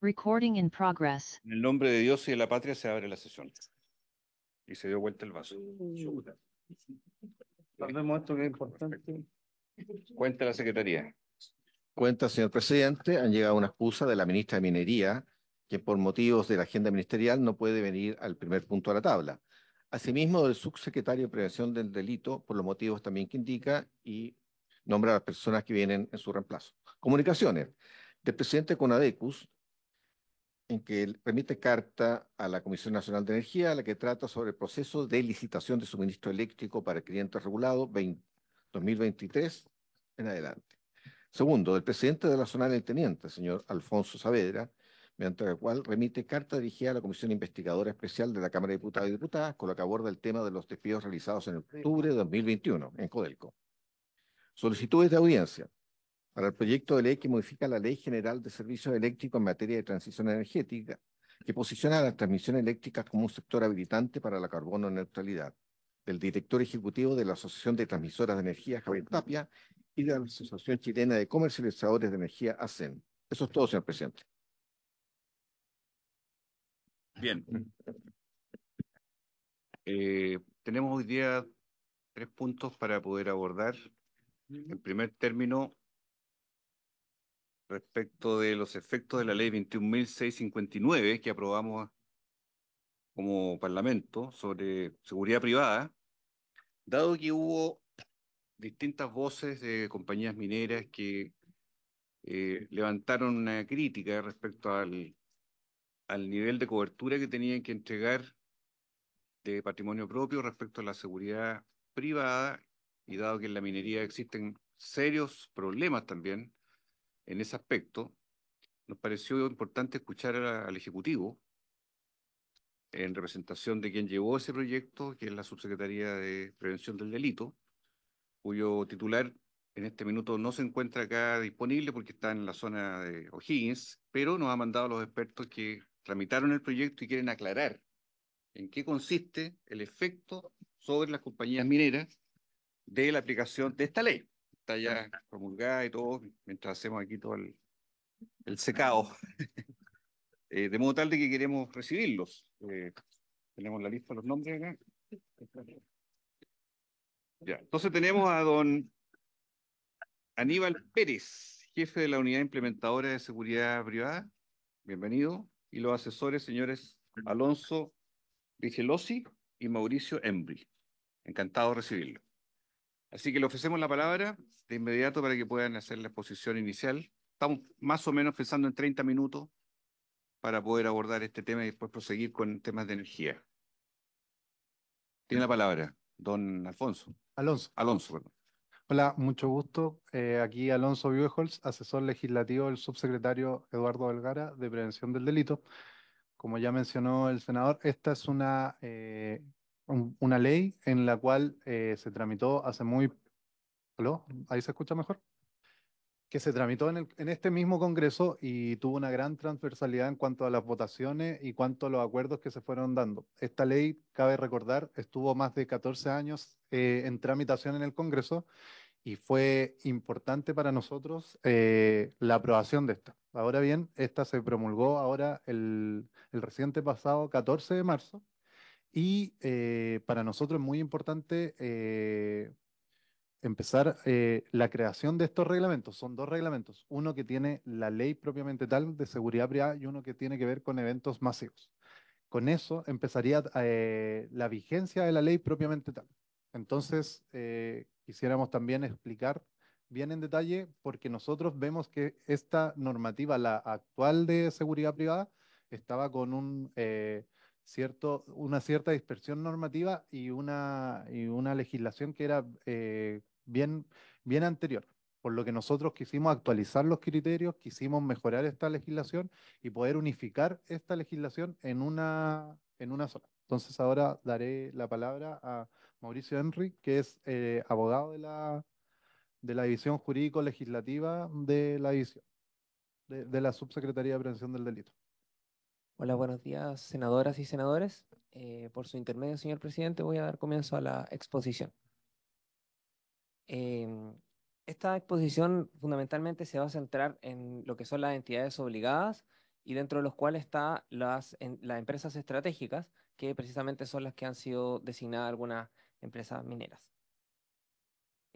Recording in progress. En el nombre de Dios y de la patria se abre la sesión. Y se dio vuelta el vaso. Cuenta la Secretaría. Cuenta, señor presidente, han llegado una excusa de la ministra de Minería que por motivos de la agenda ministerial no puede venir al primer punto de la tabla. Asimismo, del subsecretario de Prevención del Delito, por los motivos también que indica, y nombra a las personas que vienen en su reemplazo. Comunicaciones del presidente Conadecus, en que remite carta a la Comisión Nacional de Energía, a la que trata sobre el proceso de licitación de suministro eléctrico para clientes regulados 2023 en adelante. Segundo, del presidente de la zona del teniente, señor Alfonso Saavedra, mediante el cual remite carta dirigida a la Comisión Investigadora Especial de la Cámara de Diputados y Diputadas, con la que aborda el tema de los despidos realizados en octubre de 2021 en Codelco. Solicitudes de audiencia para el proyecto de ley que modifica la Ley General de Servicios Eléctricos en materia de transición energética, que posiciona a las transmisiones eléctricas como un sector habilitante para la carbono neutralidad, del director ejecutivo de la Asociación de Transmisoras de Energía, Javier Tapia, y de la Asociación Chilena de Comercializadores de Energía, ACEN. Eso es todo, señor presidente. Bien. Eh, tenemos hoy día tres puntos para poder abordar. El primer término, respecto de los efectos de la ley 21.659 que aprobamos como Parlamento sobre seguridad privada, dado que hubo distintas voces de compañías mineras que eh, levantaron una crítica respecto al nivel de cobertura que tenían que entregar de patrimonio propio respecto a la seguridad privada y dado que en la minería existen serios problemas también en ese aspecto, nos pareció importante escuchar al Ejecutivo en representación de quien llevó ese proyecto, que es la Subsecretaría de Prevención del Delito, cuyo titular en este minuto no se encuentra acá disponible porque está en la zona de O'Higgins, pero nos ha mandado a los expertos que tramitaron el proyecto y quieren aclarar en qué consiste el efecto sobre las compañías mineras de la aplicación de esta ley está ya promulgada y todo, mientras hacemos aquí todo el, secado. Eh, de modo tal de que queremos recibirlos. Eh, tenemos la lista de los nombres acá. Ya, entonces tenemos a don Aníbal Pérez, jefe de la unidad implementadora de seguridad privada. Bienvenido. Y los asesores, señores Alonso Vigelosi y Mauricio Embri. Encantado de recibirlo. Así que le ofrecemos la palabra de inmediato para que puedan hacer la exposición inicial. Estamos más o menos pensando en 30 minutos para poder abordar este tema y después proseguir con temas de energía. Tiene la palabra, don Alfonso. Alonso. Alonso, perdón. Hola, mucho gusto. Eh, aquí Alonso Viejols, asesor legislativo del subsecretario Eduardo Vergara de Prevención del Delito. Como ya mencionó el senador, esta es una eh, una ley en la cual eh, se tramitó hace muy... ¿Aló? ¿Ahí se escucha mejor? que se tramitó en, el, en, este mismo Congreso y tuvo una gran transversalidad en cuanto a las votaciones y cuanto a los acuerdos que se fueron dando. Esta ley, cabe recordar, estuvo más de 14 años eh, en tramitación en el Congreso y fue importante para nosotros eh, la aprobación de esta. Ahora bien, esta se promulgó ahora el, el reciente pasado 14 de marzo y eh, para nosotros es muy importante eh, empezar eh, la creación de estos reglamentos. Son dos reglamentos, uno que tiene la ley propiamente tal de seguridad privada y uno que tiene que ver con eventos masivos. Con eso empezaría la vigencia de la ley propiamente tal. Entonces, quisiéramos también explicar bien en detalle porque nosotros vemos que esta normativa, la actual de seguridad privada, estaba con un cierto, una cierta dispersión normativa y una, una legislación que era eh, bien, bien anterior. Por lo que nosotros quisimos actualizar los criterios, quisimos mejorar esta legislación y poder unificar esta legislación en una, en una sola. Entonces ahora daré la palabra a Mauricio Henry, que es eh, abogado de la, de la División Jurídico-Legislativa de la de la Subsecretaría de Prevención del Delito. Hola, buenos días, senadoras y senadores. Eh, por su intermedio, señor presidente, voy a dar comienzo a la exposición. Em, esta exposición fundamentalmente se va a centrar en lo que son las entidades obligadas y dentro de los cuales están las, las, empresas estratégicas, que precisamente son las que han sido designadas algunas empresas mineras.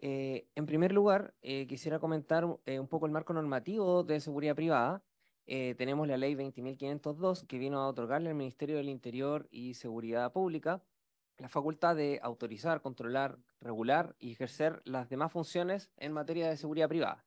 Eh, en primer lugar, eh, quisiera comentar un poco el marco normativo de seguridad privada, eh, tenemos la ley 20.502 que vino a otorgarle al Ministerio del Interior y Seguridad Pública la facultad de autorizar, controlar, regular y ejercer las demás funciones en materia de seguridad privada.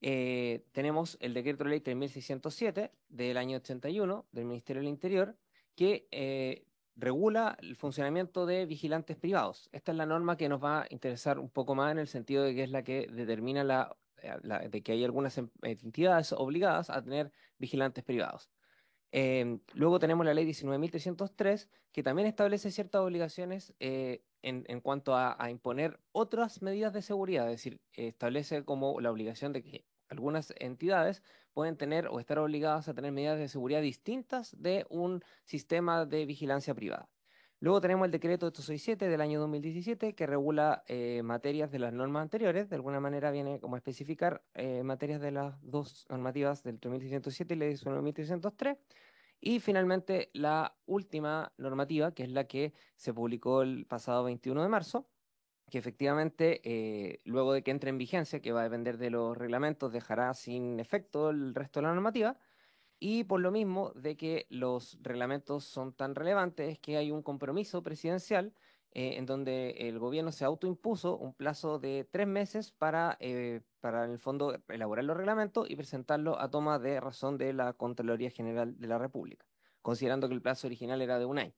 Eh, tenemos el decreto de ley 3607 del año 81 del Ministerio del Interior que eh, regula el funcionamiento de vigilantes privados. Esta es la norma que nos va a interesar un poco más en el sentido de que es la que determina la eh, de que hay algunas em, entidades obligadas a tener vigilantes privados. Em, luego tenemos la ley 19.303, que también establece ciertas obligaciones eh, en, cuanto a, a, imponer otras medidas de seguridad, es decir, establece como la obligación de que algunas entidades pueden tener o estar obligadas a tener medidas de seguridad distintas de un sistema de vigilancia privada. Luego tenemos el decreto 867 del año 2017 que regula eh, materias de las normas anteriores, de alguna manera viene como a especificar eh, materias de las dos normativas del 3607 y la 19303. Y finalmente la última normativa, que es la que se publicó el pasado 21 de marzo, que efectivamente eh, luego de que entre en vigencia, que va a depender de los reglamentos, dejará sin efecto el resto de la normativa y por lo mismo de que los reglamentos son tan relevantes, es que hay un compromiso presidencial eh, en donde el gobierno se autoimpuso un plazo de tres meses para, eh, para en el fondo, elaborar los reglamentos y presentarlos a toma de razón de la Contraloría General de la República, considerando que el plazo original era de un año.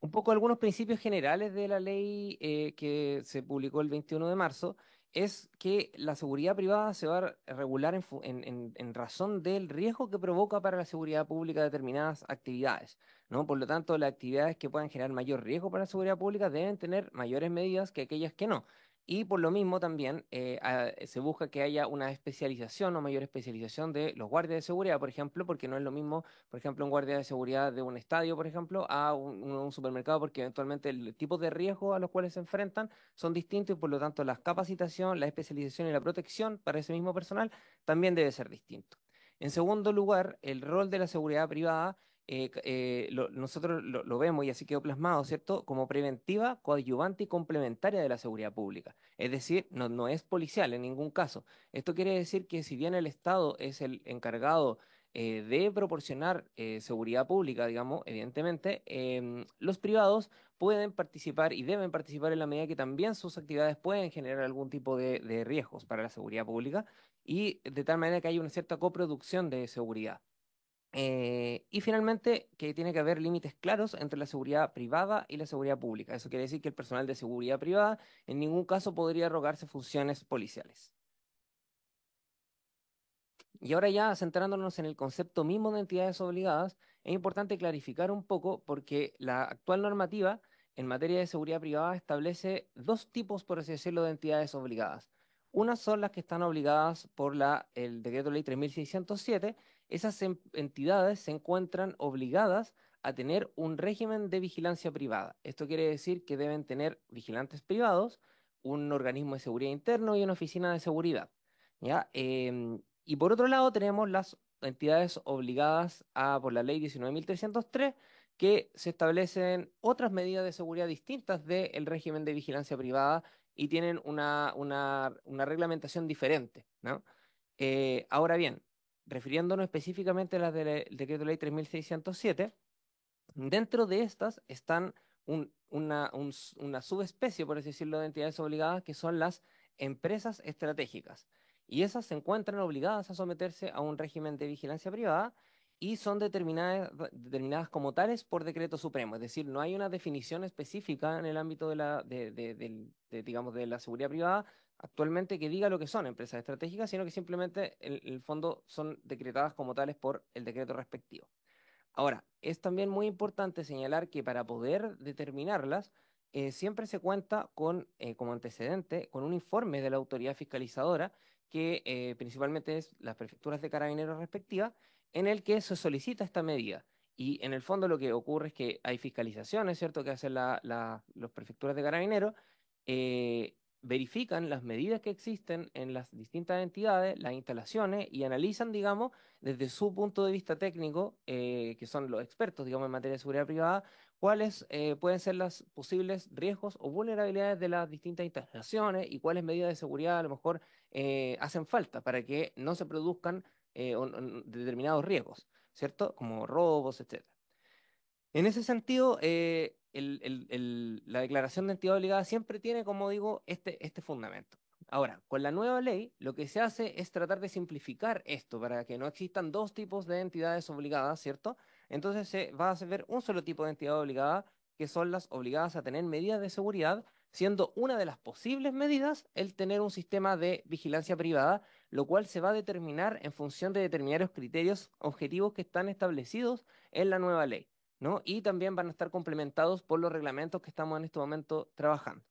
Un poco algunos principios generales de la ley eh, que se publicó el 21 de marzo es que la seguridad privada se va a regular en, razón del riesgo que provoca para la seguridad pública determinadas actividades. ¿no? Por lo tanto, las actividades que puedan generar mayor riesgo para la seguridad pública deben tener mayores medidas que aquellas que no. Y por lo mismo también eh, eh, se busca que haya una especialización o mayor especialización de los guardias de seguridad, por ejemplo, porque no es lo mismo, por ejemplo, un guardia de seguridad de un estadio, por ejemplo, a un, un supermercado, porque eventualmente el tipo de riesgo a los cuales se enfrentan son distintos y por lo tanto la capacitación, la especialización y la protección para ese mismo personal también debe ser distinto. En segundo lugar, el rol de la seguridad privada eh, eh, nosotros lo, vemos y así quedó plasmado, ¿cierto? Como preventiva, coadyuvante y complementaria de la seguridad pública. Es decir, no, es policial en ningún caso. Esto quiere decir que si bien el Estado es el encargado eh, de proporcionar seguridad pública, digamos, evidentemente, em, los privados pueden participar y deben participar en la medida que también sus actividades pueden generar algún tipo de, de riesgos para la seguridad pública y de tal manera que hay una cierta coproducción de seguridad. Eh, y finalmente, que tiene que haber límites claros entre la seguridad privada y la seguridad pública. Eso quiere decir que el personal de seguridad privada en ningún caso podría arrogarse funciones policiales. Y ahora ya centrándonos en el concepto mismo de entidades obligadas, es importante clarificar un poco porque la actual normativa en materia de seguridad privada establece dos tipos, por así decirlo, de entidades obligadas. Unas son las que están obligadas por la, el decreto ley 3607 esas entidades se encuentran obligadas a tener un régimen de vigilancia privada. Esto quiere decir que deben tener vigilantes privados, un organismo de seguridad interno y una oficina de seguridad. Em, y por otro lado tenemos las entidades obligadas a, por la ley 19.303, que se establecen otras medidas de seguridad distintas del régimen de vigilancia privada y tienen una, reglamentación diferente. Eh, ahora bien, refiriéndonos específicamente a las del decreto ley 3607, dentro de estas están una, subespecie, por así decirlo, de entidades obligadas, que son las empresas estratégicas. Y esas se encuentran obligadas a someterse a un régimen de vigilancia privada y son determinadas, determinadas como tales por decreto supremo. Es decir, no hay una definición específica en el ámbito de la, digamos, de la seguridad privada, actualmente que diga lo que son empresas estratégicas, sino que simplemente el, el fondo son decretadas como tales por el decreto respectivo. Ahora, es también muy importante señalar que para poder determinarlas, eh, siempre se cuenta con, eh, como antecedente, con un informe de la autoridad fiscalizadora, que eh, principalmente es las prefecturas de carabineros respectivas, en el que se solicita esta medida. Y en el fondo lo que ocurre es que hay fiscalizaciones, ¿cierto?, que hacen las prefecturas de carabineros, verifican las medidas que existen en las distintas entidades, las instalaciones, y analizan, digamos, desde su punto de vista técnico, eh, que son los expertos, digamos, en materia de seguridad privada, cuáles eh, pueden ser los posibles riesgos o vulnerabilidades de las distintas instalaciones y cuáles medidas de seguridad a lo mejor eh, hacen falta para que no se produzcan determinados riesgos, ¿cierto? Como robos, etcétera. En ese sentido, eh, la declaración de entidad obligada siempre tiene, como digo, este, este fundamento. Ahora, con la nueva ley, lo que se hace es tratar de simplificar esto para que no existan dos tipos de entidades obligadas, ¿cierto? Entonces se va a ver un solo tipo de entidad obligada, que son las obligadas a tener medidas de seguridad, siendo una de las posibles medidas el tener un sistema de vigilancia privada, lo cual se va a determinar en función de determinados criterios objetivos que están establecidos en la nueva ley. ¿no? Y también van a estar complementados por los reglamentos que estamos en este momento trabajando.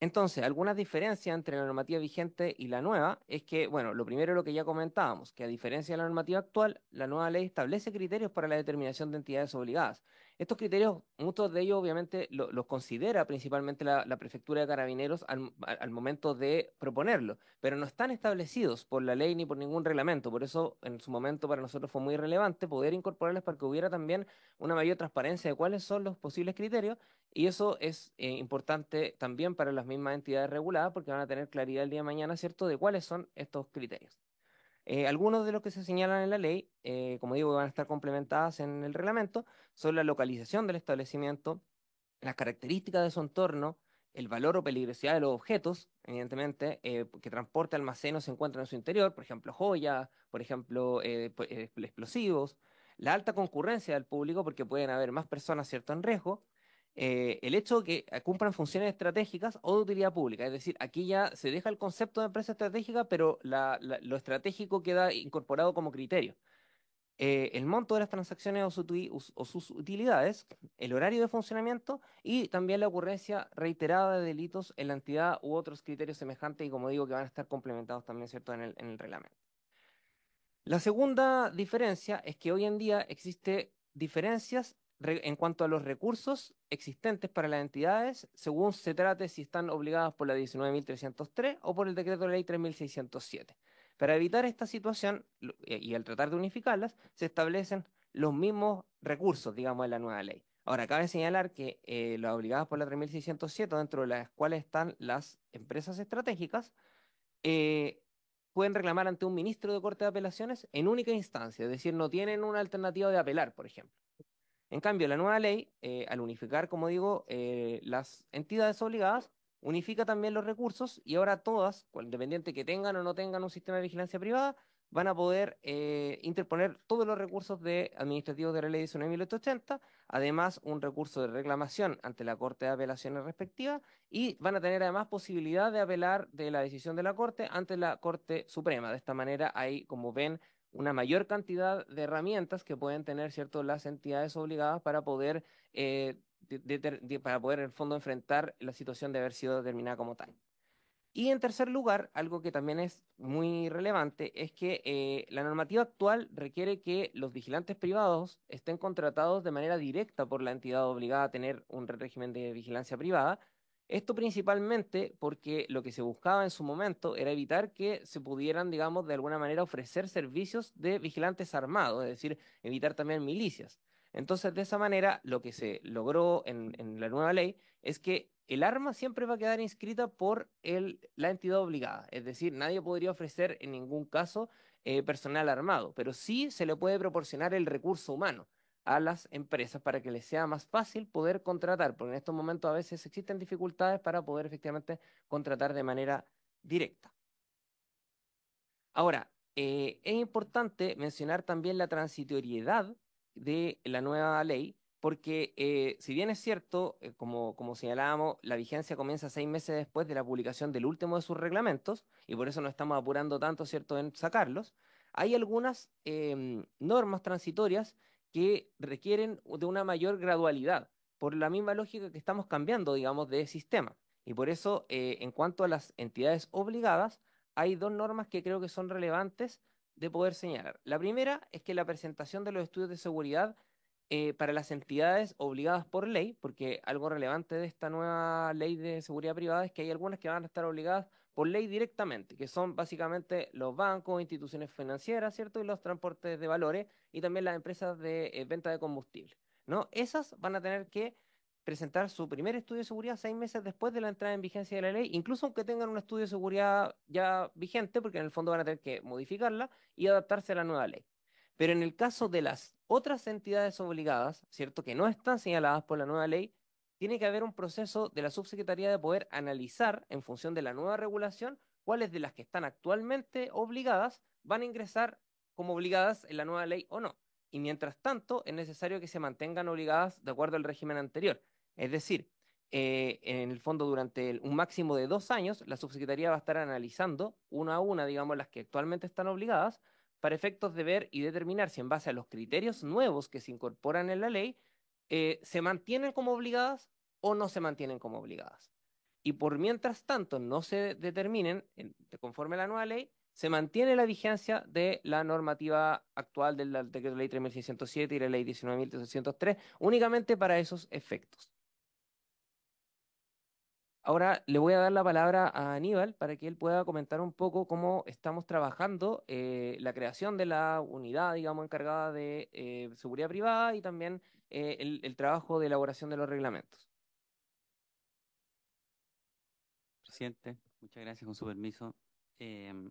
Entonces, algunas diferencias entre la normativa vigente y la nueva es que, bueno, lo primero es lo que ya comentábamos, que a diferencia de la normativa actual, la nueva ley establece criterios para la determinación de entidades obligadas estos criterios, muchos de ellos obviamente los considera principalmente la, prefectura de carabineros al, momento de proponerlo, pero no están establecidos por la ley ni por ningún reglamento. Por eso en su momento para nosotros fue muy relevante poder incorporarlos para que hubiera también una mayor transparencia de cuáles son los posibles criterios y eso es eh, importante también para las mismas entidades reguladas porque van a tener claridad el día de mañana, ¿cierto?, de cuáles son estos criterios. Eh, algunos de los que se señalan en la ley, eh, como digo, van a estar complementadas en el reglamento, son la localización del establecimiento, las características de su entorno, el valor o peligrosidad de los objetos, evidentemente, eh, que transporte, almacenos se encuentran en su interior, por ejemplo, joyas, por ejemplo, explosivos, la alta concurrencia del público, porque pueden haber más personas, ¿cierto?, en riesgo, eh, el hecho de que eh, cumplan funciones estratégicas o de utilidad pública. Es decir, aquí ya se deja el concepto de empresa estratégica, pero lo estratégico queda incorporado como criterio. Eh, el monto de las transacciones o, sus utilidades, el horario de funcionamiento y también la ocurrencia reiterada de delitos en la entidad u otros criterios semejantes y como digo que van a estar complementados también ¿cierto? En, el, en el reglamento. La segunda diferencia es que hoy en día existe diferencias en cuanto a los recursos existentes para las entidades, según se trate si están obligadas por la 19.303 o por el decreto de ley 3.607. Para evitar esta situación y al tratar de unificarlas, se establecen los mismos recursos, digamos, en la nueva ley. Ahora, cabe señalar que eh, las obligadas por la 3.607, dentro de las cuales están las empresas estratégicas, eh, pueden reclamar ante un ministro de Corte de Apelaciones en única instancia, es decir, no tienen una alternativa de apelar, por ejemplo. En cambio, la nueva ley, eh, al unificar, como digo, eh, las entidades obligadas, unifica también los recursos y ahora todas, independiente que tengan o no tengan un sistema de vigilancia privada, van a poder eh, interponer todos los recursos de administrativos de la ley 19.880, además un recurso de reclamación ante la Corte de Apelaciones respectiva y van a tener además posibilidad de apelar de la decisión de la Corte ante la Corte Suprema. De esta manera hay, como ven, una mayor cantidad de herramientas que pueden tener cierto, las entidades obligadas para poder, eh, para poder en el fondo enfrentar la situación de haber sido determinada como tal. Y en tercer lugar, algo que también es muy relevante es que eh, la normativa actual requiere que los vigilantes privados estén contratados de manera directa por la entidad obligada a tener un régimen de vigilancia privada, esto principalmente porque lo que se buscaba en su momento era evitar que se pudieran, digamos, de alguna manera ofrecer servicios de vigilantes armados, es decir, evitar también milicias. Entonces, de esa manera, lo que se logró en, la nueva ley es que el arma siempre va a quedar inscrita por la entidad obligada, es decir, nadie podría ofrecer en ningún caso eh, personal armado, pero sí se le puede proporcionar el recurso humano a las empresas para que les sea más fácil poder contratar, porque en estos momentos a veces existen dificultades para poder efectivamente contratar de manera directa. Ahora, eh, es importante mencionar también la transitoriedad de la nueva ley, porque eh, si bien es cierto, eh, como, como señalábamos, la vigencia comienza seis meses después de la publicación del último de sus reglamentos, y por eso no estamos apurando tanto, ¿cierto?, en sacarlos, hay algunas em, normas transitorias que requieren de una mayor gradualidad, por la misma lógica que estamos cambiando, digamos, de sistema. Y por eso, eh, en cuanto a las entidades obligadas, hay dos normas que creo que son relevantes de poder señalar. La primera es que la presentación de los estudios de seguridad eh, para las entidades obligadas por ley, porque algo relevante de esta nueva ley de seguridad privada es que hay algunas que van a estar obligadas por ley directamente, que son básicamente los bancos, instituciones financieras, ¿cierto? Y los transportes de valores y también las empresas de eh, venta de combustible, ¿no? Esas van a tener que presentar su primer estudio de seguridad seis meses después de la entrada en vigencia de la ley, incluso aunque tengan un estudio de seguridad ya vigente, porque en el fondo van a tener que modificarla y adaptarse a la nueva ley. Pero en el caso de las otras entidades obligadas, ¿cierto? Que no están señaladas por la nueva ley, tiene que haber un proceso de la subsecretaría de poder analizar, en función de la nueva regulación, cuáles de las que están actualmente obligadas van a ingresar como obligadas en la nueva ley o no. Y mientras tanto, es necesario que se mantengan obligadas de acuerdo al régimen anterior. Es decir, eh, en el fondo, durante un máximo de dos años, la subsecretaría va a estar analizando una a una, digamos, las que actualmente están obligadas, para efectos de ver y determinar si en base a los criterios nuevos que se incorporan en la ley, eh, se mantienen como obligadas o no se mantienen como obligadas. Y por mientras tanto no se determinen, conforme a la nueva ley, se mantiene la vigencia de la normativa actual del decreto ley 3607 y la ley 19303 únicamente para esos efectos. Ahora le voy a dar la palabra a Aníbal para que él pueda comentar un poco cómo estamos trabajando eh, la creación de la unidad, digamos, encargada de eh, seguridad privada y también eh, el, trabajo de elaboración de los reglamentos. Presidente, muchas gracias con su permiso. Em,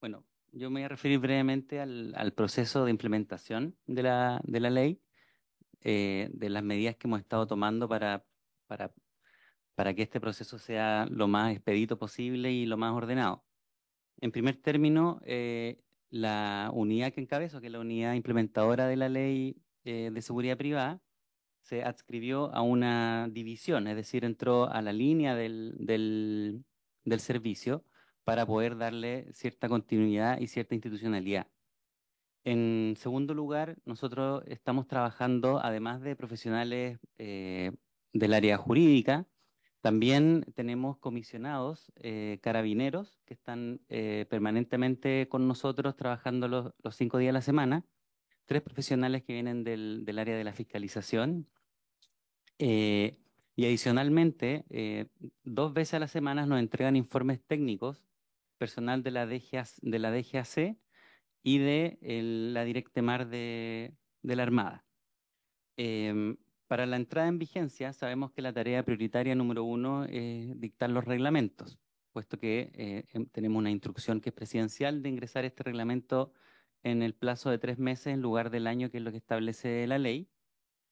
bueno, yo me voy a referir brevemente al, proceso de implementación de la, ley, eh, de las medidas que hemos estado tomando para, para, que este proceso sea lo más expedito posible y lo más ordenado. En primer término, eh, la unidad que encabezo, que es la unidad implementadora de la ley eh, de seguridad privada se adscribió a una división, es decir, entró a la línea del, servicio para poder darle cierta continuidad y cierta institucionalidad. En segundo lugar, nosotros estamos trabajando, además de profesionales eh, del área jurídica, también tenemos comisionados eh, carabineros que están permanentemente con nosotros trabajando los, los, cinco días de la semana tres profesionales que vienen del, área de la fiscalización. Eh, y adicionalmente, eh, dos veces a la semana nos entregan informes técnicos, personal de la, DGAC, de la DGAC y de la Directemar de, de la Armada. Em, para la entrada en vigencia, sabemos que la tarea prioritaria número uno es dictar los reglamentos, puesto que eh, em, tenemos una instrucción que es presidencial de ingresar este reglamento en el plazo de tres meses en lugar del año que es lo que establece la ley.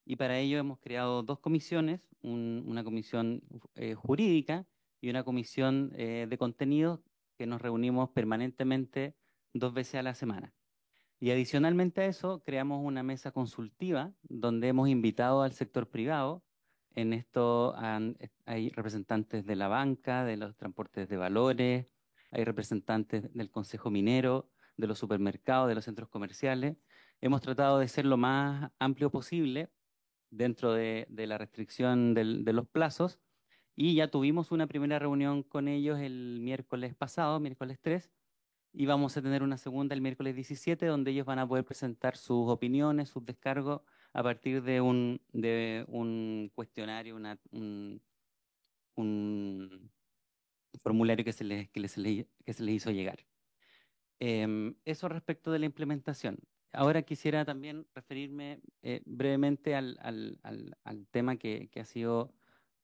Y para ello hemos creado dos comisiones, una comisión eh, jurídica y una comisión eh, de contenidos que nos reunimos permanentemente dos veces a la semana. Y adicionalmente a eso, creamos una mesa consultiva donde hemos invitado al sector privado. En esto hay representantes de la banca, de los transportes de valores, hay representantes del Consejo Minero, de los supermercados, de los centros comerciales. Hemos tratado de ser lo más amplio posible dentro de, la restricción de los plazos y ya tuvimos una primera reunión con ellos el miércoles pasado, miércoles 3, y vamos a tener una segunda el miércoles 17, donde ellos van a poder presentar sus opiniones, sus descargos a partir de un, cuestionario, una, un, formulario que se que se les hizo llegar. Em, eso respecto de la implementación. Ahora quisiera también referirme eh, brevemente al, tema que, ha sido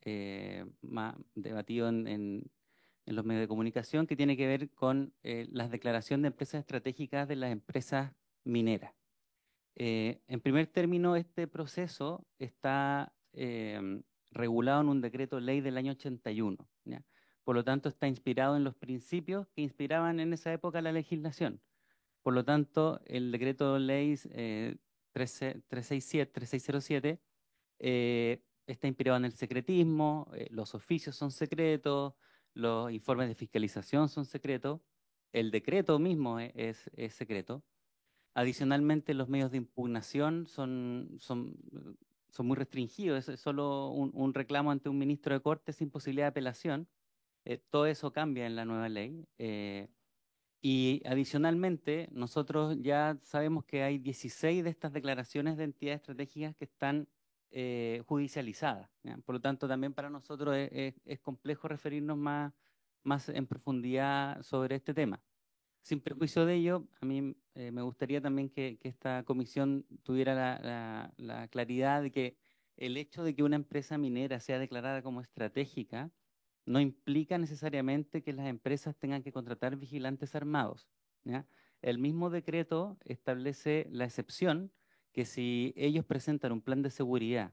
eh, más debatido en, los medios de comunicación, que tiene que ver con eh, las declaraciones de empresas estratégicas de las empresas mineras. en primer término, este proceso está em, regulado en un decreto ley del año 81. ¿ya? Por lo tanto, está inspirado en los principios que inspiraban en esa época la legislación. Por lo tanto, el decreto ley 3607 eh, eh, está inspirado en el secretismo, eh, los oficios son secretos, los informes de fiscalización son secretos, el decreto mismo es, secreto. Adicionalmente, los medios de impugnación son, son, muy restringidos, es, solo un, un reclamo ante un ministro de corte sin posibilidad de apelación. Eh, todo eso cambia en la nueva ley. Eh, y adicionalmente, nosotros ya sabemos que hay 16 de estas declaraciones de entidades estratégicas que están eh, judicializadas. Por lo tanto, también para nosotros es, complejo referirnos más, más, en profundidad sobre este tema. Sin prejuicio de ello, a mí me gustaría también que, esta comisión tuviera la, la, claridad de que el hecho de que una empresa minera sea declarada como estratégica no implica necesariamente que las empresas tengan que contratar vigilantes armados. El mismo decreto establece la excepción que si ellos presentan un plan de seguridad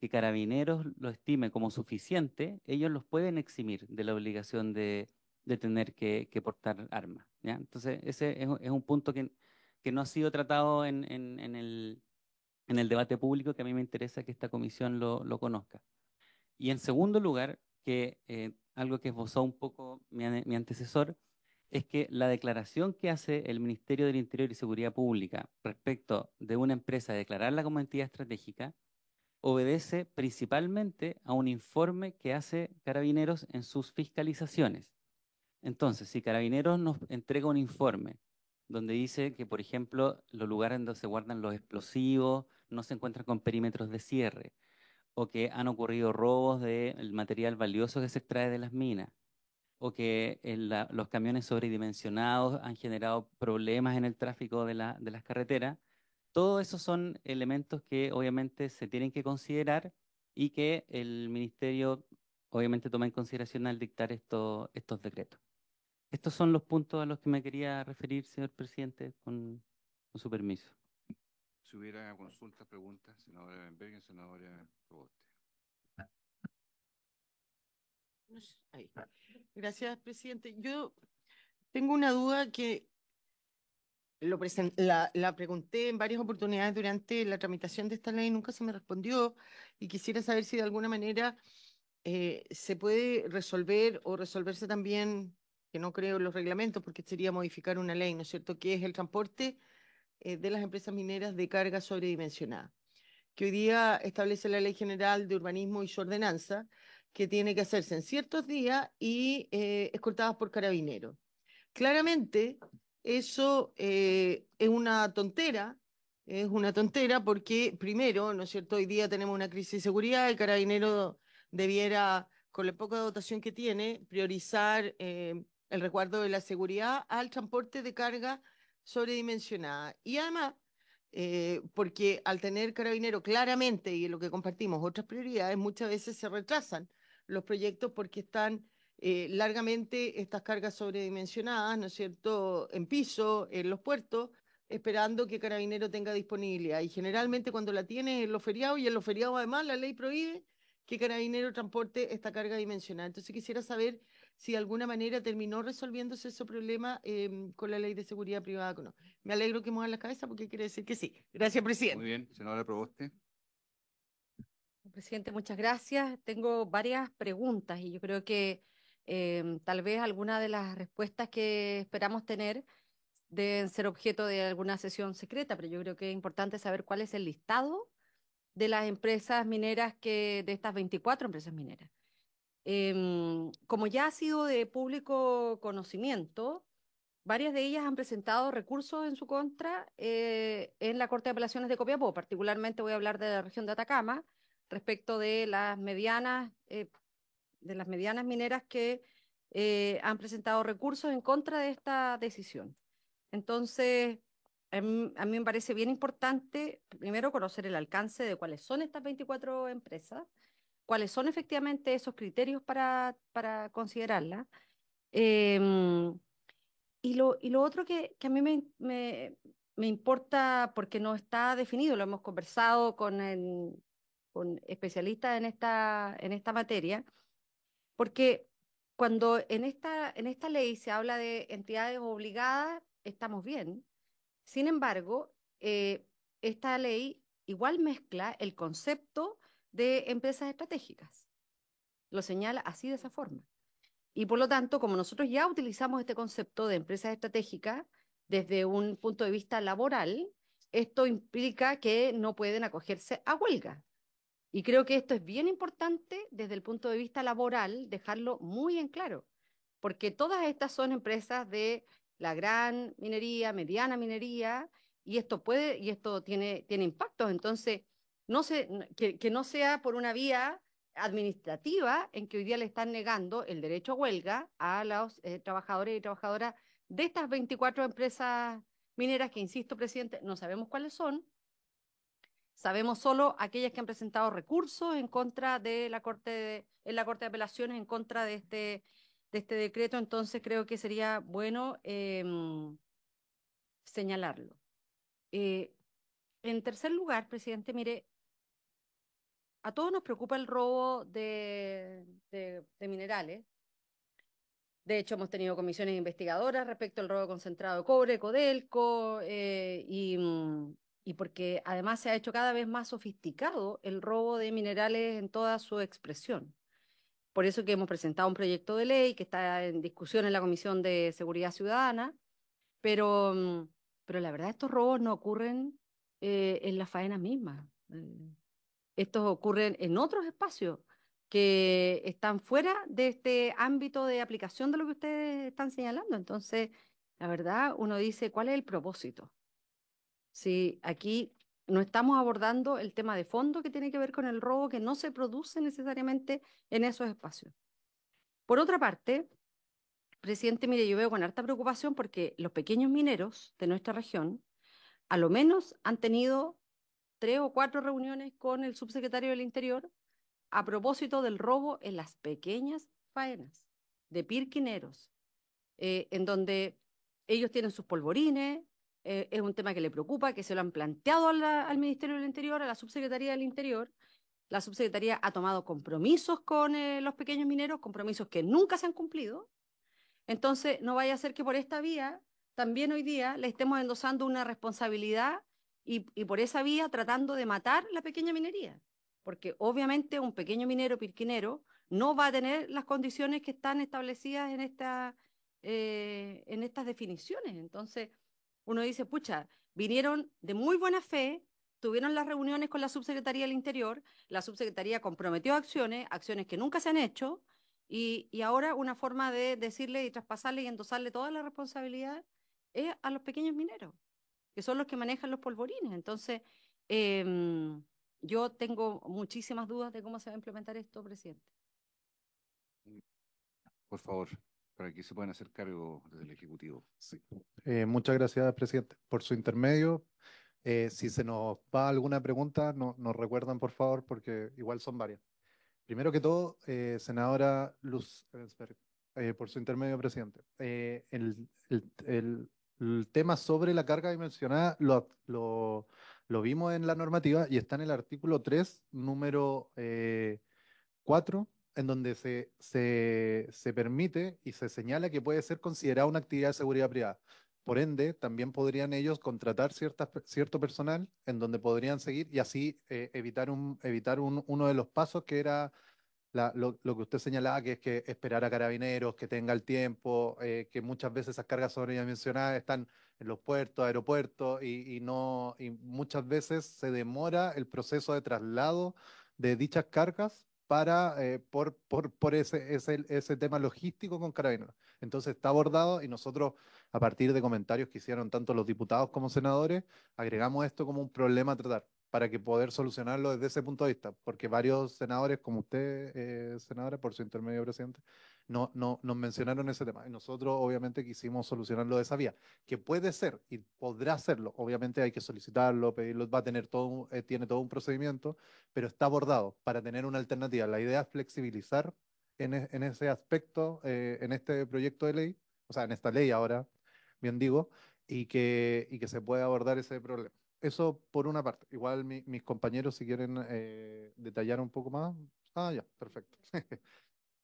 que carabineros lo estime como suficiente, ellos los pueden eximir de la obligación de, de tener que, portar armas. ¿ya? Entonces, ese es, un punto que, que, no ha sido tratado en, en, en, el, en, el, debate público, que a mí me interesa que esta comisión lo, lo conozca. Y en segundo lugar, que eh, algo que esbozó un poco mi, antecesor, es que la declaración que hace el Ministerio del Interior y Seguridad Pública respecto de una empresa declararla como entidad estratégica obedece principalmente a un informe que hace Carabineros en sus fiscalizaciones. Entonces, si Carabineros nos entrega un informe donde dice que, por ejemplo, los lugares donde se guardan los explosivos no se encuentran con perímetros de cierre, o que han ocurrido robos del material valioso que se extrae de las minas, o que los camiones sobredimensionados han generado problemas en el tráfico de, las carreteras. Todos esos son elementos que obviamente se tienen que considerar y que el Ministerio obviamente toma en consideración al dictar estos decretos. Estos son los puntos a los que me quería referir, señor presidente, con, con su permiso. Si hubiera consultas, preguntas, senadora Benbergen, senadora Robote. Gracias, presidente. Yo tengo una duda que lo la, la, pregunté en varias oportunidades durante la tramitación de esta ley, nunca se me respondió y quisiera saber si de alguna manera eh, se puede resolver o resolverse también, que no creo en los reglamentos porque sería modificar una ley, ¿no es cierto?, que es el transporte eh, de las empresas mineras de carga sobredimensionada, que hoy día establece la Ley General de Urbanismo y su ordenanza, que tiene que hacerse en ciertos días y eh, escoltadas por carabineros. Claramente, eso eh, es una tontera, es una tontera porque, primero, ¿no es cierto?, hoy día tenemos una crisis de seguridad, el carabinero debiera, con la poca dotación que tiene, priorizar eh, el recuerdo de la seguridad al transporte de carga sobredimensionada. Y además, eh, porque al tener carabinero claramente, y lo que compartimos, otras prioridades, muchas veces se retrasan los proyectos porque están eh, largamente estas cargas sobredimensionadas, ¿no es cierto?, en piso, en los puertos, esperando que carabinero tenga disponibilidad. Y generalmente cuando la tiene en los feriados, y en los feriados además la ley prohíbe que carabinero transporte esta carga dimensionada. Entonces quisiera saber si de alguna manera terminó resolviéndose ese problema em, con la ley de seguridad privada o no. Me alegro que muevan la cabeza porque quiere decir que sí. Gracias, presidente. Muy bien, senadora Proboste. Presidente, muchas gracias. Tengo varias preguntas y yo creo que em, tal vez algunas de las respuestas que esperamos tener deben ser objeto de alguna sesión secreta, pero yo creo que es importante saber cuál es el listado de las empresas mineras que, de estas 24 empresas mineras, Em, como ya ha sido de público conocimiento, varias de ellas han presentado recursos en su contra eh, en la Corte de Apelaciones de Copiapó. Particularmente voy a hablar de la región de Atacama respecto de las medianas, eh, de las medianas mineras que eh, han presentado recursos en contra de esta decisión. Entonces, a mí me parece bien importante, primero, conocer el alcance de cuáles son estas 24 empresas cuáles son efectivamente esos criterios para, para considerarla. Em, y, lo, y, lo, otro que, que a mí me, me, importa, porque no está definido, lo hemos conversado con, con especialistas en esta, en esta materia, porque cuando en esta, en esta ley se habla de entidades obligadas, estamos bien. Sin embargo, eh, esta ley igual mezcla el concepto de empresas estratégicas. Lo señala así de esa forma. Y por lo tanto, como nosotros ya utilizamos este concepto de empresas estratégicas desde un punto de vista laboral, esto implica que no pueden acogerse a huelga. Y creo que esto es bien importante desde el punto de vista laboral, dejarlo muy en claro, porque todas estas son empresas de la gran minería, mediana minería, y esto puede, y esto tiene, tiene impactos. Entonces, no se, que, no sea por una vía administrativa en que hoy día le están negando el derecho a huelga a los eh, trabajadores y trabajadoras de estas 24 empresas mineras que, insisto, presidente, no sabemos cuáles son. Sabemos solo aquellas que han presentado recursos en contra de la Corte de, en la Corte de Apelaciones en contra de este, de este decreto, entonces creo que sería bueno em, señalarlo. Eh, en tercer lugar, presidente, mire, a todos nos preocupa el robo de, minerales. De hecho, hemos tenido comisiones investigadoras respecto al robo concentrado de cobre, Codelco, eh, y, mm, y porque además se ha hecho cada vez más sofisticado el robo de minerales en toda su expresión. Por eso que hemos presentado un proyecto de ley que está en discusión en la Comisión de Seguridad Ciudadana, pero, mm, pero la verdad estos robos no ocurren eh, en la faena misma eh, estos ocurren en otros espacios que están fuera de este ámbito de aplicación de lo que ustedes están señalando. Entonces, la verdad, uno dice, ¿cuál es el propósito? Si aquí no estamos abordando el tema de fondo que tiene que ver con el robo que no se produce necesariamente en esos espacios. Por otra parte, presidente, mire, yo veo con harta preocupación porque los pequeños mineros de nuestra región, a lo menos han tenido tres o cuatro reuniones con el subsecretario del Interior a propósito del robo en las pequeñas faenas de pirquineros, eh, en donde ellos tienen sus polvorines, eh, es un tema que le preocupa, que se lo han planteado al Ministerio del Interior, a la Subsecretaría del Interior. La Subsecretaría ha tomado compromisos con eh, los pequeños mineros, compromisos que nunca se han cumplido. Entonces, no vaya a ser que por esta vía también hoy día le estemos endosando una responsabilidad y, por esa vía tratando de matar la pequeña minería, porque obviamente un pequeño minero pirquinero no va a tener las condiciones que están establecidas en, esta, eh, en estas definiciones. Entonces, uno dice, pucha, vinieron de muy buena fe, tuvieron las reuniones con la Subsecretaría del Interior, la Subsecretaría comprometió acciones, acciones que nunca se han hecho, y, y ahora una forma de decirle y traspasarle y endosarle toda la responsabilidad es a los pequeños mineros que son los que manejan los polvorines. Entonces, em, yo tengo muchísimas dudas de cómo se va a implementar esto, presidente. Mm, por favor, para que se puedan hacer cargo desde el Ejecutivo. Eh, muchas gracias, presidente, por su intermedio. Eh, si se nos va alguna pregunta, nos recuerdan, por favor, porque igual son varias. Primero que todo, eh, senadora Luz, eh, por su intermedio, presidente. el, el tema sobre la carga dimensionada lo, vimos en la normativa y está en el artículo 3, número 4, eh, en donde se, permite y se señala que puede ser considerada una actividad de seguridad privada. Por ende, también podrían ellos contratar cierto personal en donde podrían seguir y así eh, evitar, evitar uno de los pasos que era lo, que usted señalaba, que es que esperar a carabineros, que tenga el tiempo, eh, que muchas veces esas cargas sobre ya mencionadas están en los puertos, aeropuertos, y, no, y muchas veces se demora el proceso de traslado de dichas cargas para, eh, por, por, ese, ese, ese, tema logístico con carabineros. Entonces está abordado y nosotros, a partir de comentarios que hicieron tanto los diputados como senadores, agregamos esto como un problema a tratar para que poder solucionarlo desde ese punto de vista, porque varios senadores, como usted, eh, senadora, por su intermedio presidente, no, no, nos mencionaron ese tema. Y nosotros obviamente quisimos solucionarlo de esa vía, que puede ser y podrá hacerlo. Obviamente hay que solicitarlo, pedirlo, va a tener todo, eh, tiene todo un procedimiento, pero está abordado para tener una alternativa. La idea es flexibilizar en, e, ese aspecto, eh, en este proyecto de ley, o sea, en esta ley ahora, bien digo, y que, y que se pueda abordar ese problema eso por una parte. Igual mis compañeros, si quieren eh, detallar un poco más. Ah, ya, perfecto.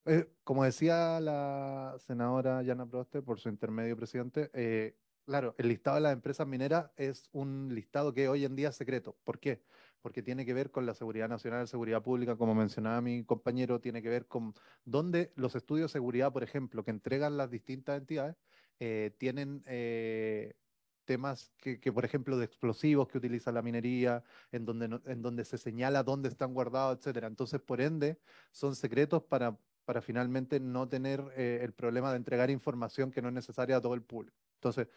Eh, como decía la senadora Yana Proste por su intermedio presidente, eh, claro, el listado de las empresas mineras es un listado que hoy en día es secreto. ¿Por qué? Porque tiene que ver con la seguridad nacional, seguridad pública, como mencionaba mi compañero, tiene que ver con dónde los estudios de seguridad, por ejemplo, que entregan las distintas entidades, tienen temas que, que, por ejemplo, de explosivos que utiliza la minería, en donde, en donde se señala dónde están guardados, etcétera. Entonces, por ende, son secretos para, para finalmente no tener eh, el problema de entregar información que no es necesaria a todo el público. Entonces,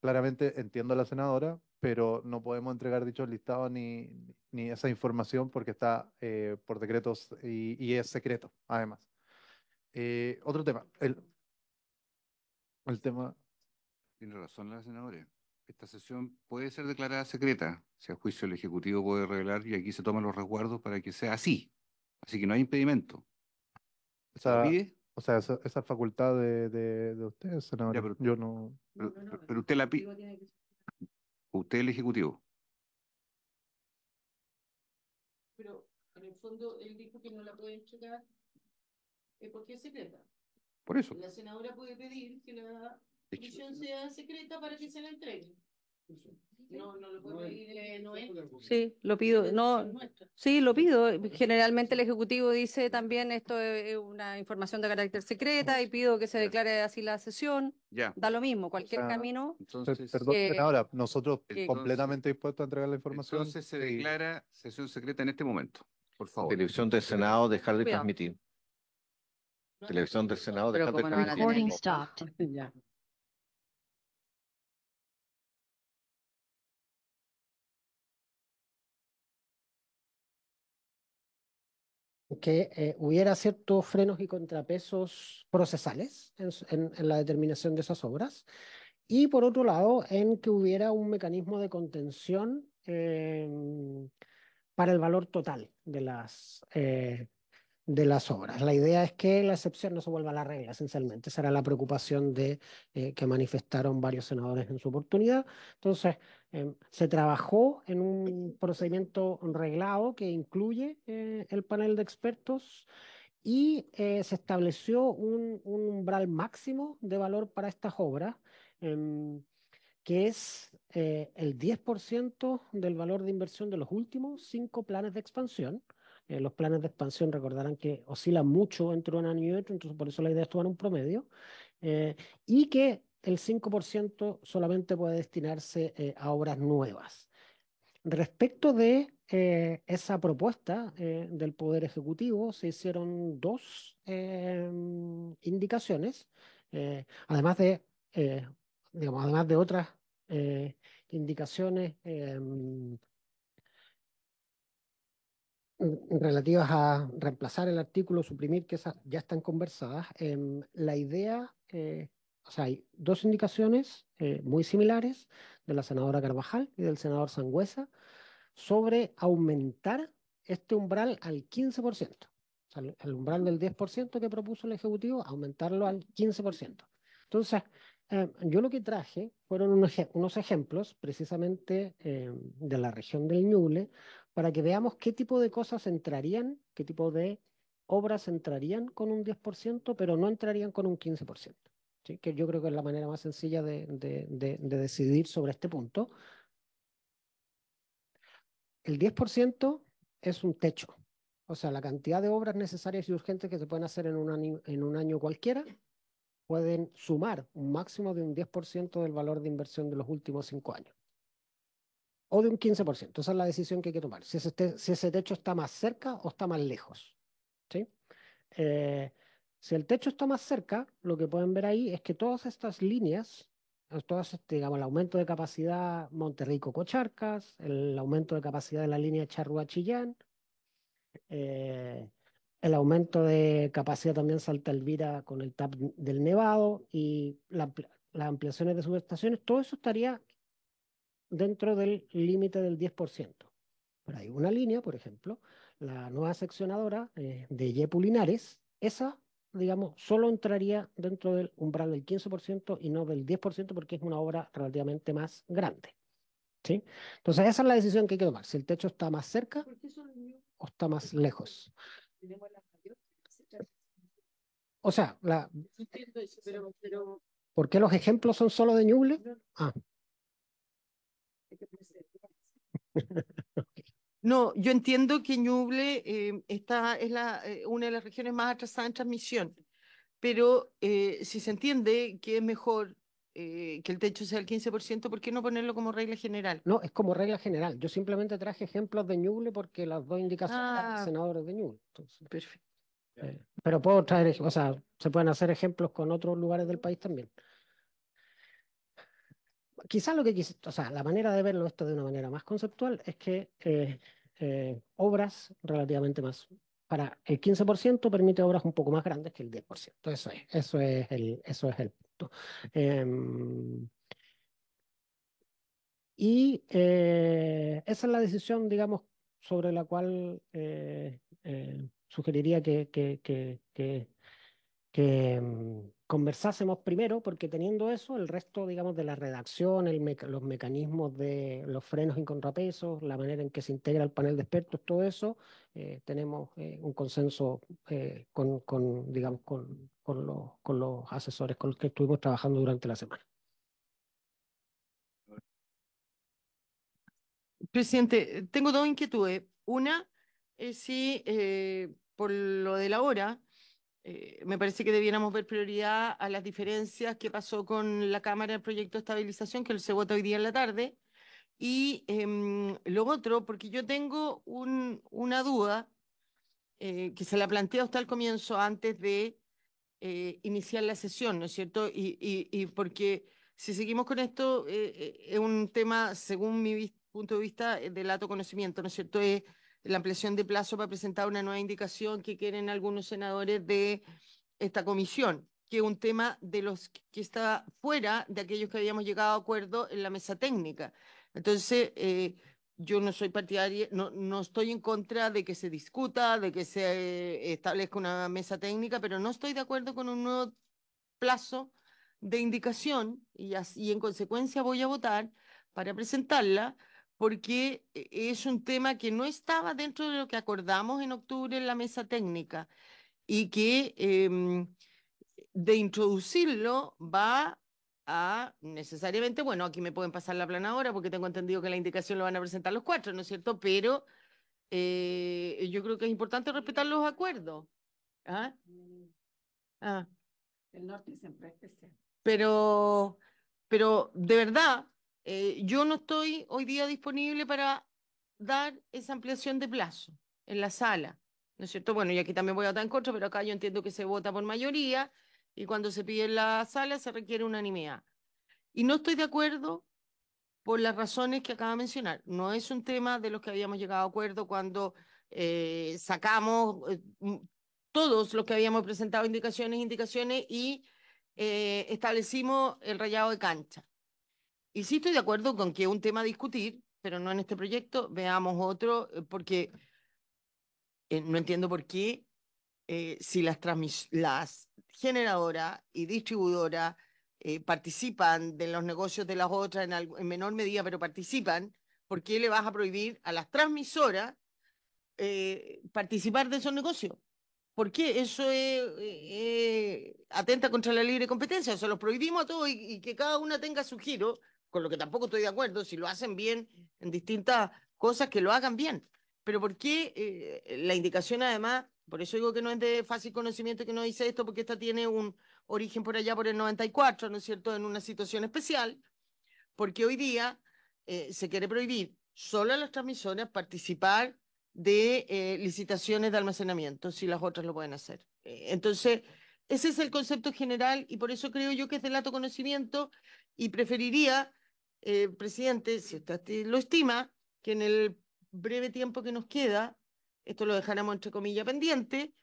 claramente entiendo a la senadora, pero no podemos entregar dichos listados ni, ni esa información porque está eh, por decretos y, es secreto, además. Eh, otro tema, el, el tema... Tiene razón la senadora. Esta sesión puede ser declarada secreta, si a juicio el Ejecutivo puede revelar, y aquí se toman los resguardos para que sea así. Así que no hay impedimento. O sea, o sea esa, facultad de, de, usted, senador, pero, yo no... Pero, usted la pide... Usted el Ejecutivo. Pero en el fondo él dijo que no la pueden checar eh, porque es secreta. Por eso. La senadora puede pedir que la misión sea secreta para que se la entregue. No, no lo puedo pedir, eh, no Sí, lo pido. No, sí, lo pido. Generalmente el Ejecutivo dice también esto es una información de carácter secreta y pido que se declare así la sesión. Da lo mismo, cualquier camino. Entonces, perdón, eh, ahora, nosotros completamente dispuestos a entregar la información. Entonces se declara sesión secreta en este momento, por favor. Televisión del Senado, dejar de transmitir. Televisión del Senado, dejar de transmitir. que eh, hubiera ciertos frenos y contrapesos procesales en, la determinación de esas obras y por otro lado en que hubiera un mecanismo de contención em, para el valor total de las, eh, de las obras. La idea es que la excepción no se vuelva la regla, esencialmente. Esa era la preocupación de, eh, que manifestaron varios senadores en su oportunidad. Entonces, em, se trabajó en un procedimiento reglado que incluye eh, el panel de expertos y eh, se estableció un, umbral máximo de valor para estas obras em, que es el 10% del valor de inversión de los últimos cinco planes de expansión eh, los planes de expansión recordarán que oscilan mucho entre un año y otro, entonces por eso la idea es tomar un promedio. Eh, y que el 5% solamente puede destinarse eh, a obras nuevas. Respecto de esa propuesta del Poder Ejecutivo, se hicieron dos indicaciones, además, de, además de otras indicaciones Mm, relativas a reemplazar el artículo, suprimir, que ya están conversadas. Em, la idea, eh, o sea, hay dos indicaciones eh, muy similares de la senadora Carvajal y del senador Sangüesa sobre aumentar este umbral al 15%. O sea, el umbral del 10% que propuso el Ejecutivo, aumentarlo al 15%. Entonces, eh, yo lo que traje fueron unos, ejemplos precisamente eh, de la región del Ñuble para que veamos qué tipo de cosas entrarían, qué tipo de obras entrarían con un 10%, pero no entrarían con un 15%, que yo creo que es la manera más sencilla de, decidir sobre este punto. El 10% es un techo, o sea, la cantidad de obras necesarias y urgentes que se pueden hacer en un en un año cualquiera pueden sumar un máximo de un 10% del valor de inversión de los últimos cinco años. O de un 15%. Esa es la decisión que hay que tomar. Si ese, si ese techo está más cerca o está más lejos. ¿sí? Eh, si el techo está más cerca, lo que pueden ver ahí es que todas estas líneas, eh, todas, este, digamos, el aumento de capacidad Monterrico-Cocharcas, el aumento de capacidad de la línea charrua chillán eh, el aumento de capacidad también Salta Elvira con el TAP del Nevado y las ampliaciones de subestaciones, todo eso estaría dentro del límite del 10%. Pero hay una línea, por ejemplo, la nueva seccionadora eh, de de Yepulinares, esa, digamos, solo entraría dentro del umbral del 15% y no del 10% porque es una obra relativamente más grande. ¿sí? Entonces, esa es la decisión que hay que tomar, si el techo está más cerca o está más lejos. O sea, la... ¿Por qué los ejemplos son solo de Ñuble? No, ah. yo entiendo que Ñuble eh, es eh, una de las regiones más atrasadas en transmisión, pero eh, si se entiende que es mejor eh, que el techo sea el 15%, ¿por qué no ponerlo como regla general? No, es como regla general. Yo simplemente traje ejemplos de Ñuble porque las dos indicaciones son ah. senadores de Ñuble. perfecto. Eh, pero puedo traer, o sea, se pueden hacer ejemplos con otros lugares del país también. Quizás lo que quise, o sea, la manera de verlo esto de una manera más conceptual es que eh, obras relativamente más para el 15% permite obras un poco más grandes que el 10%. Eso es, eso es el, eso es el punto. Em, y eh, esa es la decisión, digamos, sobre la cual eh, eh, sugeriría que, que em, conversásemos primero, porque teniendo eso, el resto, digamos, de la redacción, los mecanismos de los frenos y contrapesos, la manera en que se integra el panel de expertos, todo eso, eh, tenemos eh, un consenso eh, con, digamos, los, con los asesores con los que estuvimos trabajando durante la semana. Presidente, tengo dos inquietudes. Una es si por lo de la hora, eh, me parece que debiéramos ver prioridad a las diferencias que pasó con la Cámara del proyecto de estabilización, que se vota hoy día en la tarde. Y em, lo otro, porque yo tengo una duda eh, que se la plantea hasta el comienzo antes de eh, iniciar la sesión, ¿no es cierto? Y, porque si seguimos con esto, es un tema, según mi punto de vista, de lato conocimiento, ¿no es cierto? Es la ampliación de plazo para presentar una nueva indicación que quieren algunos senadores de esta comisión, que es un tema que está fuera de aquellos que habíamos llegado a acuerdo en la mesa técnica. Entonces, eh, yo no soy partidaria, no, estoy en contra de que se discuta, de que se eh, establezca una mesa técnica, pero no estoy de acuerdo con un nuevo plazo de indicación y en consecuencia voy a votar para presentarla porque e-, es un tema que no estaba dentro de lo que acordamos en octubre en la mesa técnica y que em, de introducirlo va a necesariamente, bueno, aquí me pueden pasar la plana ahora porque tengo entendido que la indicación lo van a presentar los cuatro, ¿no es cierto? Pero eh, yo creo que es importante respetar los acuerdos. ¿Ah? Mm. Ah. El norte siempre Pero, pero de verdad, eh, yo no estoy hoy día disponible para dar esa ampliación de plazo en la sala, ¿no es cierto? Bueno, y aquí también voy a votar en contra, pero acá yo entiendo que se vota por mayoría y cuando se pide en la sala se requiere unanimidad. Y no estoy de acuerdo por las razones que acaba de mencionar. No es un tema de los que habíamos llegado a acuerdo cuando eh, sacamos eh, todos los que habíamos presentado indicaciones, indicaciones y establecimos el rayado de cancha. Y sí estoy de acuerdo con que es un tema a discutir, pero no en este proyecto, veamos otro, eh, porque eh, no entiendo por qué eh, si las, generadoras y distribuidoras participan de los negocios de las otras en, menor medida, pero participan, ¿por qué le vas a prohibir a las transmisoras participar de esos negocios? ¿Por qué? Eso es, atenta contra la libre competencia, o sea, los prohibimos a todos y que cada una tenga su giro con lo que tampoco estoy de acuerdo, si lo hacen bien en distintas cosas, que lo hagan bien. Pero ¿por qué eh, la indicación además, por eso digo que no es de fácil conocimiento que no dice esto, porque esta tiene un origen por allá por el 94, ¿no es cierto?, en una situación especial, porque hoy día eh, se quiere prohibir solo a las transmisiones participar de eh, licitaciones de almacenamiento, si las otras lo pueden hacer. entonces, ese es el concepto general y por eso creo yo que es de lato conocimiento y preferiría eh, presidente, si usted lo estima, que en el breve tiempo que nos queda, esto lo dejaremos entre comillas pendiente,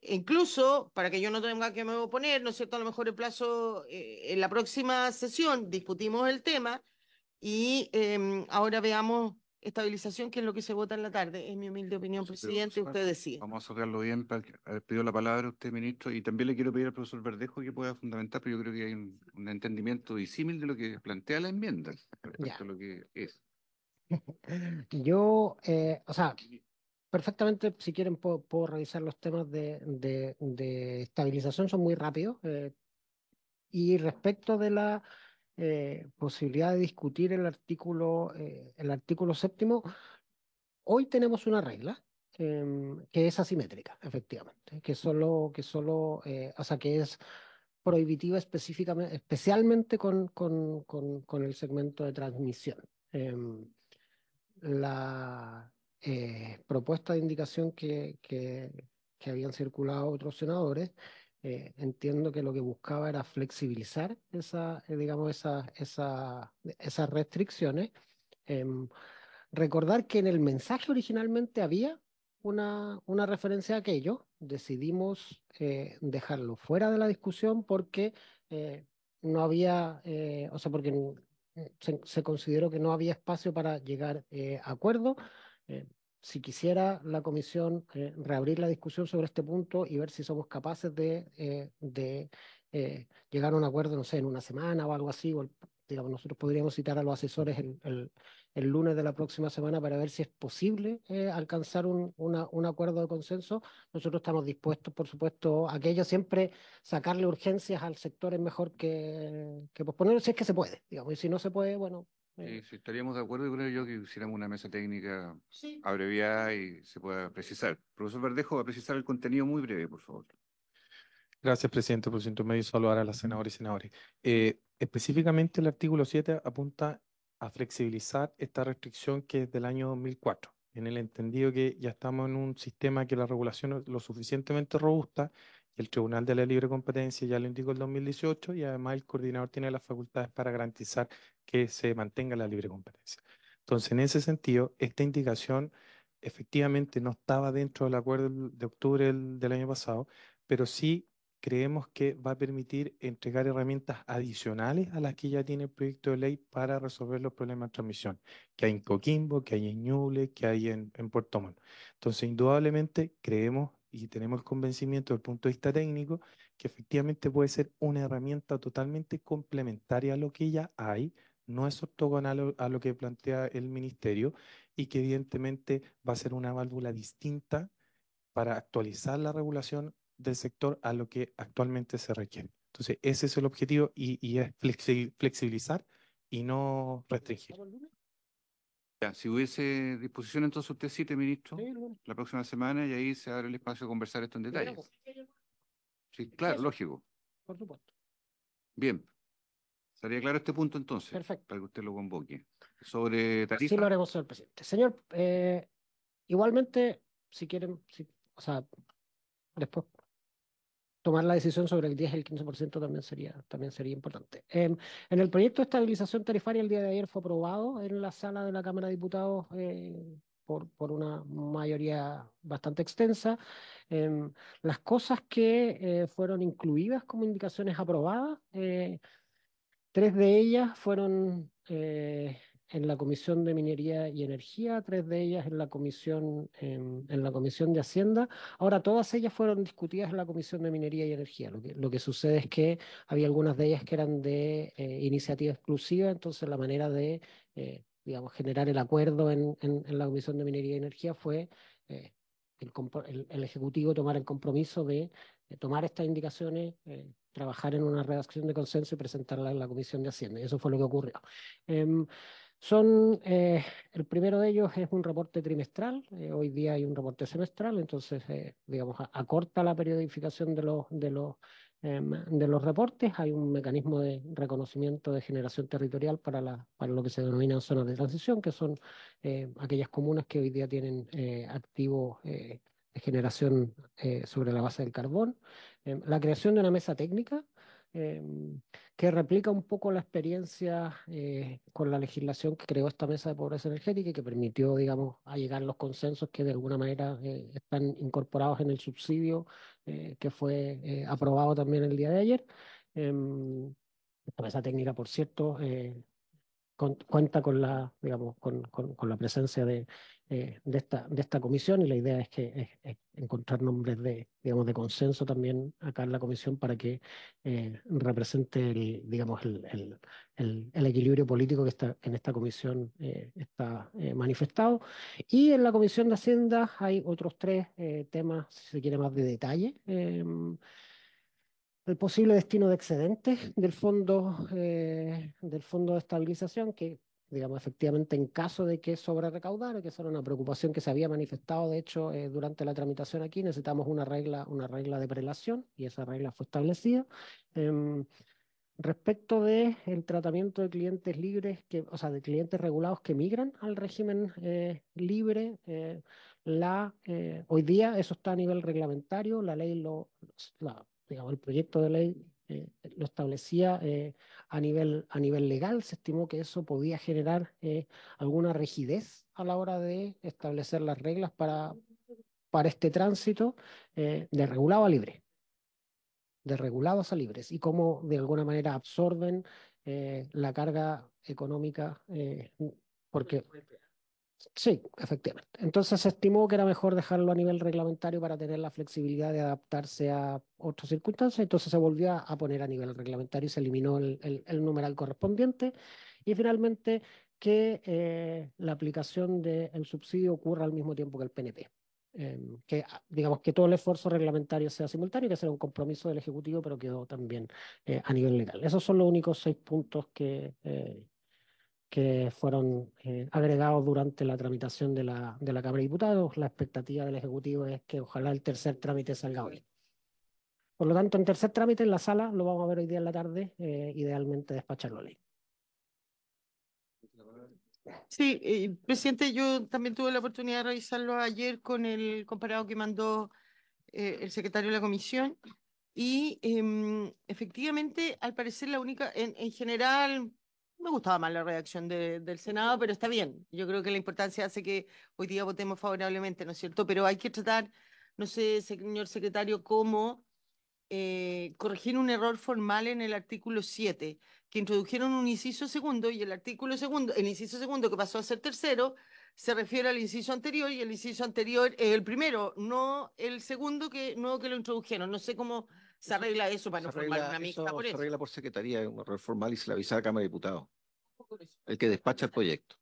e incluso para que yo no tenga que me oponer, ¿no es cierto? A lo mejor el plazo, eh, en la próxima sesión discutimos el tema y em, ahora veamos estabilización, que es lo que se vota en la tarde. Es mi humilde opinión, presidente, usted decía. Vamos a sacarlo bien. pedido la palabra usted, ministro, y también le quiero pedir al profesor Verdejo que pueda fundamentar, pero yo creo que hay un, entendimiento disímil de lo que plantea la enmienda respecto a lo que es. yo, eh, o sea, perfectamente, si quieren, puedo, revisar los temas de, estabilización, son muy rápidos. Eh, y respecto de la eh, posibilidad de discutir el artículo, eh, el artículo séptimo, hoy tenemos una regla em, que es asimétrica, efectivamente, que solo, que solo, eh, o sea, que es prohibitiva específicamente, especialmente con, con, con, el segmento de transmisión. Em, la propuesta de indicación que, que, que habían circulado otros senadores eh, entiendo que lo que buscaba era flexibilizar esa, eh, digamos, esas restricciones. Em, recordar que en el mensaje originalmente había una, referencia a aquello. Decidimos eh, dejarlo fuera de la discusión porque no había, o sea, porque se, se, consideró que no había espacio para llegar a acuerdo si quisiera la comisión eh, reabrir la discusión sobre este punto y ver si somos capaces de, eh, de eh, llegar a un acuerdo, no sé, en una semana o algo así, digamos, nosotros podríamos citar a los asesores el, el, lunes de la próxima semana para ver si es posible alcanzar un, un acuerdo de consenso. Nosotros estamos dispuestos, por supuesto, a aquello siempre sacarle urgencias al sector es mejor que, que posponerlo si es que se puede, digamos, y si no se puede, bueno, Sí, estaríamos de acuerdo, creo yo, que hiciéramos una mesa técnica abreviada y se pueda precisar. Profesor Verdejo, va a precisar el contenido muy breve, por favor. Gracias, presidente. Por ciento medio saludar a las senadoras y senadores. Eh, específicamente el artículo 7 apunta a flexibilizar esta restricción que es del año 2004, en el entendido que ya estamos en un sistema que la regulación es lo suficientemente robusta el Tribunal de la Libre Competencia ya lo indicó en 2018 y además el coordinador tiene las facultades para garantizar que se mantenga la libre competencia. Entonces, en ese sentido, esta indicación efectivamente no estaba dentro del acuerdo de octubre del, año pasado, pero sí creemos que va a permitir entregar herramientas adicionales a las que ya tiene el proyecto de ley para resolver los problemas de transmisión, que hay en Coquimbo, que hay en Ñuble, que hay en, en Puerto Montt. Entonces, indudablemente creemos y tenemos el convencimiento el punto de vista técnico que efectivamente puede ser una herramienta totalmente complementaria a lo que ya hay, no es ortogonal a lo que plantea el ministerio y que evidentemente va a ser una válvula distinta para actualizar la regulación del sector a lo que actualmente se requiere. Entonces, ese es el objetivo y, y es flexibilizar y no restringir si hubiese disposición, entonces usted cite, ministro, la próxima semana y ahí se abre el espacio de conversar esto en detalle. Sí, claro, lógico. Por supuesto. Bien. Estaría claro este punto entonces. Perfecto. Para que usted lo convoque. Sobre tarifa. Sí, lo haremos, señor presidente. Señor, eh, igualmente, si quieren, o sea, después tomar la decisión sobre el 10 y el 15% también sería, también sería importante. Em, en el proyecto de estabilización tarifaria el día de ayer fue aprobado en la sala de la Cámara de Diputados eh, por, por, una mayoría bastante extensa. Em, las cosas que eh, fueron incluidas como indicaciones aprobadas, eh, tres de ellas fueron en la Comisión de Minería y Energía, tres de ellas en la Comisión, en, la Comisión de Hacienda. Ahora, todas ellas fueron discutidas en la Comisión de Minería y Energía. Lo que, lo que sucede es que había algunas de ellas que eran de eh, iniciativa exclusiva, entonces la manera de, eh, digamos, generar el acuerdo en, en, la Comisión de Minería y Energía fue... Eh, el, el, Ejecutivo tomar el compromiso de, tomar estas indicaciones, trabajar en una redacción de consenso y presentarla en la Comisión de Hacienda. Y eso fue lo que ocurrió. Eh, son, eh, el primero de ellos es un reporte trimestral, eh, hoy día hay un reporte semestral, entonces, eh, digamos, acorta la periodificación de los, de, los, reportes, hay un mecanismo de reconocimiento de generación territorial para, para lo que se denominan zonas de transición, que son aquellas comunas que hoy día tienen activos de generación sobre la base del carbón, em, la creación de una mesa técnica eh, que replica un poco la experiencia eh, con la legislación que creó esta mesa de pobreza energética y que permitió, digamos, a llegar los consensos que de alguna manera eh, están incorporados en el subsidio eh, que fue aprobado también el día de ayer. esta em, mesa técnica, por cierto, cuenta con la, digamos, con, la presencia de, eh, de, esta, comisión y la idea es que encontrar nombres de, digamos, de consenso también acá en la comisión para que eh, represente el, digamos, el, equilibrio político que está, en esta comisión eh, está manifestado. Y en la comisión de Hacienda hay otros tres temas, si se quiere, más de detalle. Em, el posible destino de excedentes del fondo, eh, del fondo de estabilización, que digamos, efectivamente en caso de que sobre recaudar, que esa era una preocupación que se había manifestado, de hecho, eh, durante la tramitación aquí, necesitamos una regla, una regla de prelación y esa regla fue establecida. Em, respecto del el tratamiento de clientes libres, que, o sea, de clientes regulados que migran al régimen eh, libre, la, hoy día eso está a nivel reglamentario, la ley lo, digamos, el proyecto de ley eh, lo establecía eh, a, nivel, a nivel legal, se estimó que eso podía generar eh, alguna rigidez a la hora de establecer las reglas para, para este tránsito de regulado a libre, de regulados a libres, y cómo de alguna manera absorben la carga económica, porque Sí, efectivamente. Entonces se estimó que era mejor dejarlo a nivel reglamentario para tener la flexibilidad de adaptarse a otras circunstancias. Entonces se volvió a poner a nivel reglamentario y se eliminó el, numeral correspondiente. Y finalmente que eh, la aplicación del subsidio ocurra al mismo tiempo que el PNP. Em, que ah, digamos que todo el esfuerzo reglamentario sea simultáneo, que sea un compromiso del Ejecutivo, pero quedó también eh, a nivel legal. Esos son los únicos seis puntos que, eh, que fueron eh, agregados durante la tramitación de la, de la Cámara de Diputados. La expectativa del Ejecutivo es que ojalá el tercer trámite salga hoy. Por lo tanto, en tercer trámite en la sala lo vamos a ver hoy día en la tarde, eh, idealmente despacharlo ley. Sí, eh, presidente, yo también tuve la oportunidad de revisarlo ayer con el comparado que mandó el secretario de la comisión y em, efectivamente, al parecer, la única, en, en general, me gustaba más la reacción del Senado, pero está bien. Yo creo que la importancia hace que hoy día votemos favorablemente, ¿no es cierto? Pero hay que tratar, no sé, señor secretario, cómo eh, corregir un error formal en el artículo 7, que introdujeron un inciso segundo y el artículo segundo, el inciso segundo que pasó a ser tercero, se refiere al inciso anterior y el inciso anterior es el primero, no el segundo que, que lo introdujeron. No sé cómo se arregla eso para no formar una mixta por eso. Se arregla por secretaría, formal y se le avisa a la Cámara de Diputados. El que despacha el proyecto.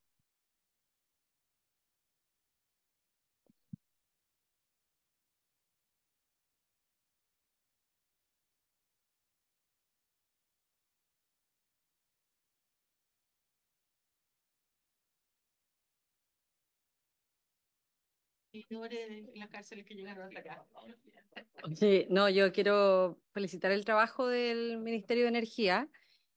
Sí, no, yo quiero felicitar el trabajo del Ministerio de Energía.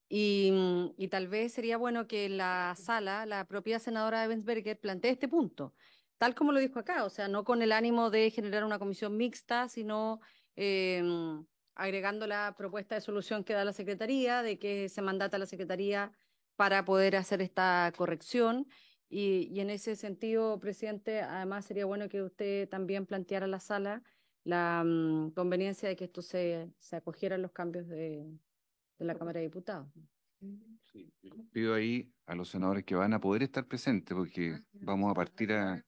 Y, mm, tal vez sería bueno que la sala, la propia senadora Ebensberger, plantee este punto, tal como lo dijo acá, o sea, no con el ánimo de generar una comisión mixta, sino eh, mm, agregando la propuesta de solución que da la Secretaría, de que se mandata a la Secretaría para poder hacer esta corrección y, en ese sentido, presidente, además sería bueno que usted también planteara a la sala la mm, conveniencia de que esto se, se acogieran los cambios de, la Cámara de Diputados. pido ahí a los senadores que van a poder estar presentes porque ah, vamos a partir a...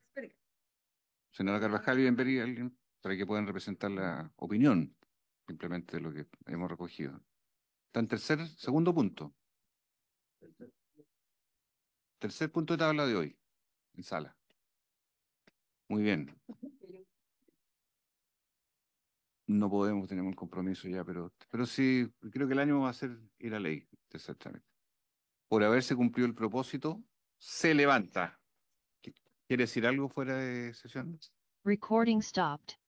Senadora Carvajal, bienvenida alguien para que puedan representar la opinión simplemente de lo que hemos recogido. Está en tercer, segundo punto. Tercer punto de tabla de hoy, en sala. Muy bien. No podemos, tenemos un compromiso ya, pero, pero sí, creo que el año va a ser ir a ley, exactamente Por haberse cumplido el propósito, se levanta. ¿Quieres decir algo fuera de sesión? Recording stopped.